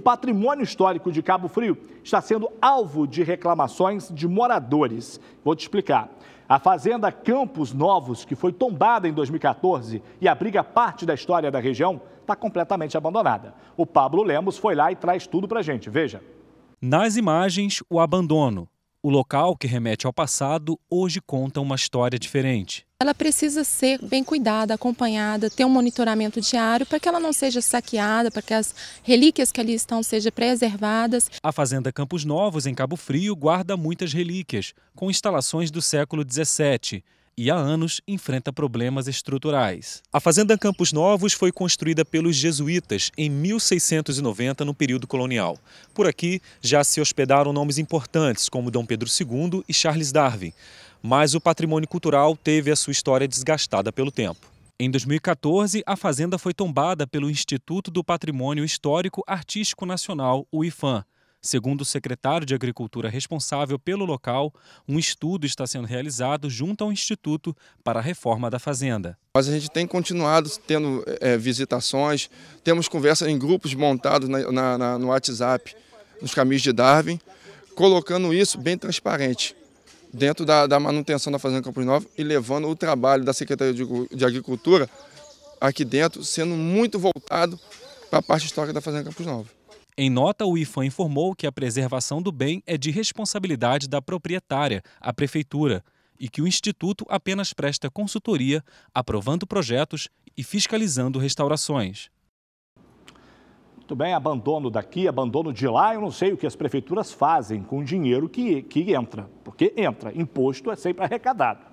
O patrimônio histórico de Cabo Frio está sendo alvo de reclamações de moradores. Vou te explicar. A fazenda Campos Novos, que foi tombada em 2014 e abriga parte da história da região, está completamente abandonada. O Pablo Lemos foi lá e traz tudo para gente. Veja. Nas imagens, o abandono. O local, que remete ao passado, hoje conta uma história diferente. Ela precisa ser bem cuidada, acompanhada, ter um monitoramento diário para que ela não seja saqueada, para que as relíquias que ali estão sejam preservadas. A Fazenda Campos Novos, em Cabo Frio, guarda muitas relíquias, com instalações do século XVII e há anos enfrenta problemas estruturais. A Fazenda Campos Novos foi construída pelos jesuítas em 1690, no período colonial. Por aqui já se hospedaram nomes importantes como Dom Pedro II e Charles Darwin, mas o patrimônio cultural teve a sua história desgastada pelo tempo. Em 2014, a fazenda foi tombada pelo Instituto do Patrimônio Histórico Artístico Nacional, o IFAM. Segundo o secretário de Agricultura responsável pelo local, um estudo está sendo realizado junto ao Instituto para a Reforma da Fazenda. Mas a gente tem continuado tendo é, visitações, temos conversas em grupos montados na, na, no WhatsApp, nos caminhos de Darwin, colocando isso bem transparente dentro da, da manutenção da Fazenda Campos Novos e levando o trabalho da Secretaria de, de Agricultura aqui dentro, sendo muito voltado para a parte histórica da Fazenda Campos Novos. Em nota, o IFAM informou que a preservação do bem é de responsabilidade da proprietária, a prefeitura, e que o Instituto apenas presta consultoria, aprovando projetos e fiscalizando restaurações. Muito bem, abandono daqui, abandono de lá, eu não sei o que as prefeituras fazem com o dinheiro que, que entra, porque entra, imposto é sempre arrecadado.